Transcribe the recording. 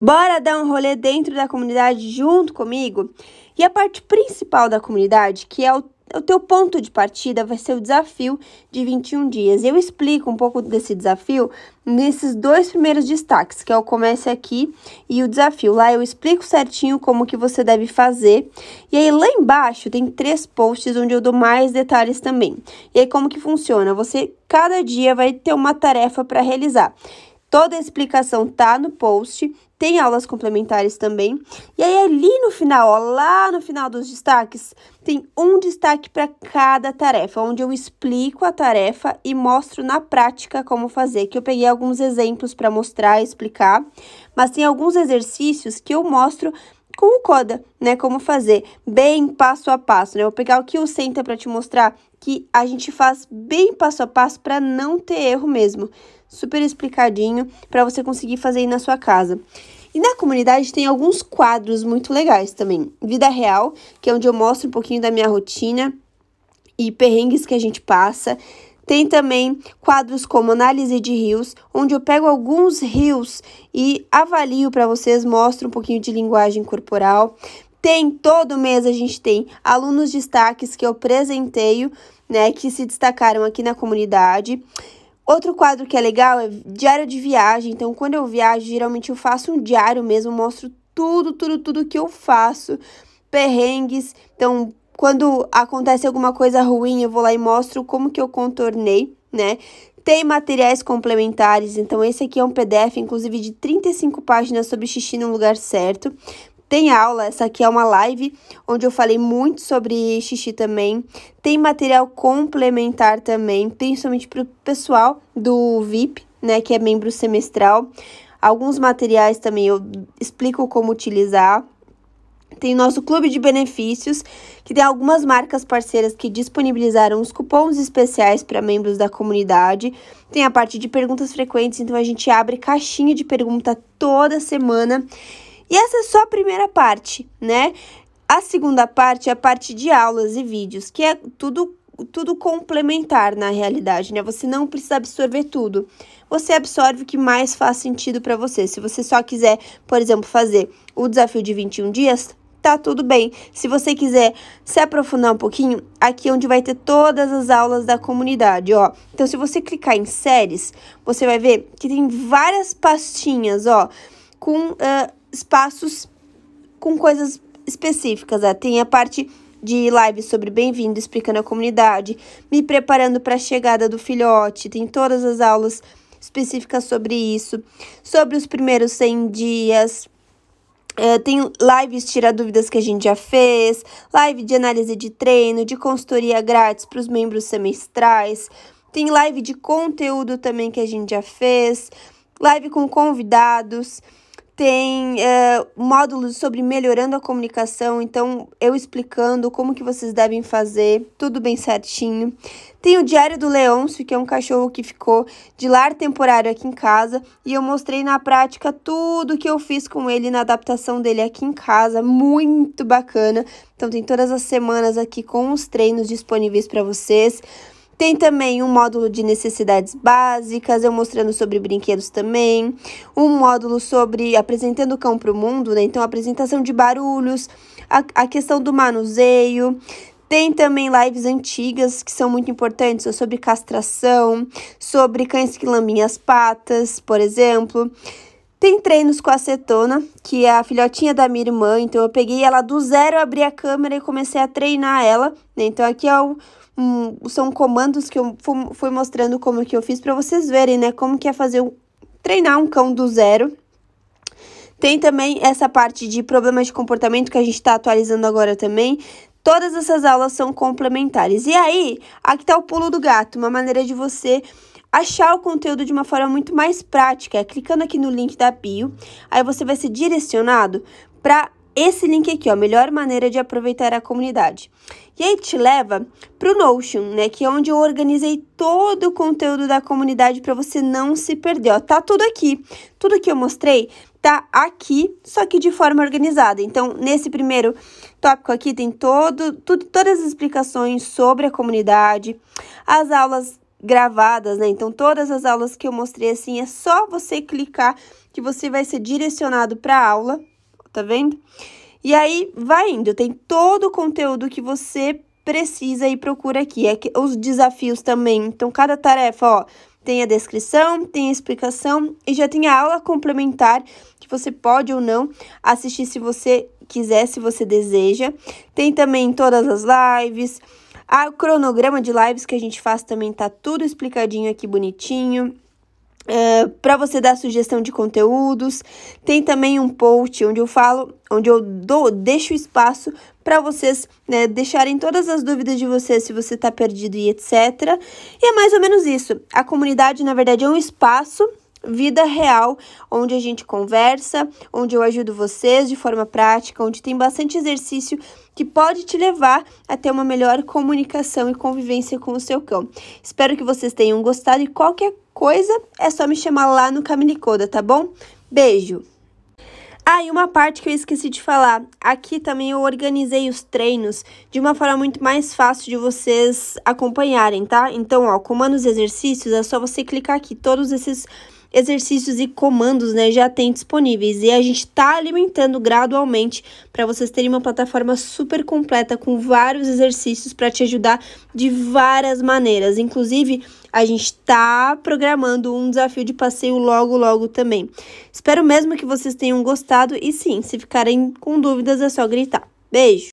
Bora dar um rolê dentro da comunidade junto comigo? E a parte principal da comunidade, que é o, o teu ponto de partida, vai ser o desafio de 21 dias. Eu explico um pouco desse desafio nesses dois primeiros destaques, que é o comece aqui e o desafio. Lá eu explico certinho como que você deve fazer. E aí lá embaixo tem três posts onde eu dou mais detalhes também. E aí como que funciona? Você cada dia vai ter uma tarefa para realizar. Toda a explicação tá no post, tem aulas complementares também. E aí ali no final, ó, lá no final dos destaques, tem um destaque para cada tarefa, onde eu explico a tarefa e mostro na prática como fazer, que eu peguei alguns exemplos para mostrar, explicar, mas tem alguns exercícios que eu mostro com o coda, né, como fazer, bem passo a passo, né? Eu vou pegar o que o Senta para te mostrar que a gente faz bem passo a passo para não ter erro mesmo super explicadinho para você conseguir fazer aí na sua casa. E na comunidade tem alguns quadros muito legais também. Vida Real, que é onde eu mostro um pouquinho da minha rotina e perrengues que a gente passa. Tem também quadros como análise de rios, onde eu pego alguns rios e avalio para vocês, mostro um pouquinho de linguagem corporal. Tem todo mês a gente tem alunos destaques que eu presenteio, né, que se destacaram aqui na comunidade. Outro quadro que é legal é diário de viagem. Então, quando eu viajo, geralmente eu faço um diário mesmo, mostro tudo, tudo, tudo que eu faço, perrengues. Então, quando acontece alguma coisa ruim, eu vou lá e mostro como que eu contornei, né? Tem materiais complementares, então esse aqui é um PDF, inclusive de 35 páginas sobre xixi no lugar certo. Tem aula, essa aqui é uma live onde eu falei muito sobre xixi também. Tem material complementar também, principalmente para o pessoal do VIP, né, que é membro semestral. Alguns materiais também eu explico como utilizar. Tem nosso clube de benefícios, que tem algumas marcas parceiras que disponibilizaram os cupons especiais para membros da comunidade. Tem a parte de perguntas frequentes, então a gente abre caixinha de pergunta toda semana. E essa é só a primeira parte, né? A segunda parte é a parte de aulas e vídeos, que é tudo tudo complementar na realidade, né? Você não precisa absorver tudo. Você absorve o que mais faz sentido para você. Se você só quiser, por exemplo, fazer o desafio de 21 dias, tá tudo bem. Se você quiser se aprofundar um pouquinho, aqui é onde vai ter todas as aulas da comunidade, ó. Então, se você clicar em séries, você vai ver que tem várias pastinhas, ó, com uh, espaços com coisas específicas. Né? Tem a parte de live sobre bem-vindo, explicando a comunidade, me preparando para a chegada do filhote, tem todas as aulas específicas sobre isso, sobre os primeiros 100 dias. É, tem lives tirar dúvidas que a gente já fez, live de análise de treino, de consultoria grátis para os membros semestrais, tem live de conteúdo também que a gente já fez, live com convidados tem é, módulos sobre melhorando a comunicação, então eu explicando como que vocês devem fazer, tudo bem certinho. Tem o Diário do Leôncio, que é um cachorro que ficou de lar temporário aqui em casa, e eu mostrei na prática tudo que eu fiz com ele na adaptação dele aqui em casa, muito bacana. Então tem todas as semanas aqui com os treinos disponíveis para vocês. Tem também um módulo de necessidades básicas, eu mostrando sobre brinquedos também. Um módulo sobre apresentando o cão para o mundo, né? Então, apresentação de barulhos, a, a questão do manuseio. Tem também lives antigas que são muito importantes, sobre castração, sobre cães que lambem as patas, por exemplo. Tem treinos com a Cetona, que é a filhotinha da minha irmã, então eu peguei ela do zero, abri a câmera e comecei a treinar ela. Né? Então aqui é o um, são comandos que eu fui mostrando como que eu fiz para vocês verem, né? Como que é fazer um, treinar um cão do zero. Tem também essa parte de problemas de comportamento que a gente está atualizando agora também. Todas essas aulas são complementares. E aí, aqui está o pulo do gato, uma maneira de você achar o conteúdo de uma forma muito mais prática, é clicando aqui no link da bio. Aí você vai ser direcionado para esse link aqui, ó, melhor maneira de aproveitar a comunidade. E aí te leva para o Notion, né, que é onde eu organizei todo o conteúdo da comunidade para você não se perder, ó. Tá tudo aqui. Tudo que eu mostrei tá aqui, só que de forma organizada. Então, nesse primeiro tópico aqui tem todo, tudo, todas as explicações sobre a comunidade, as aulas gravadas, né? Então, todas as aulas que eu mostrei assim, é só você clicar que você vai ser direcionado para a aula tá vendo? E aí vai indo, tem todo o conteúdo que você precisa e procura aqui. É que, os desafios também. Então, cada tarefa, ó, tem a descrição, tem a explicação e já tem a aula complementar que você pode ou não assistir se você quiser, se você deseja. Tem também todas as lives. A cronograma de lives que a gente faz também tá tudo explicadinho aqui bonitinho. Uh, ah, para você dar sugestão de conteúdos. Tem também um post onde eu falo, onde eu dou, deixo espaço para vocês né, deixarem todas as dúvidas de vocês se você está perdido e etc. E é mais ou menos isso. A comunidade, na verdade, é um espaço vida real, onde a gente conversa, onde eu ajudo vocês de forma prática, onde tem bastante exercício que pode te levar a ter uma melhor comunicação e convivência com o seu cão. Espero que vocês tenham gostado e qualquer coisa é só me chamar lá no Caminicoda, tá bom? Beijo! Ah, e uma parte que eu esqueci de falar. Aqui também eu organizei os treinos de uma forma muito mais fácil de vocês acompanharem, tá? Então, ó, comandos e exercícios, é só você clicar aqui. Todos esses exercícios e comandos né, já tem disponíveis. E a gente está alimentando gradualmente para vocês terem uma plataforma super completa com vários exercícios para te ajudar de várias maneiras. Inclusive, a gente está programando um desafio de passeio logo, logo também. Espero mesmo que vocês tenham gostado e sim, se ficarem com dúvidas é só gritar. Beijo!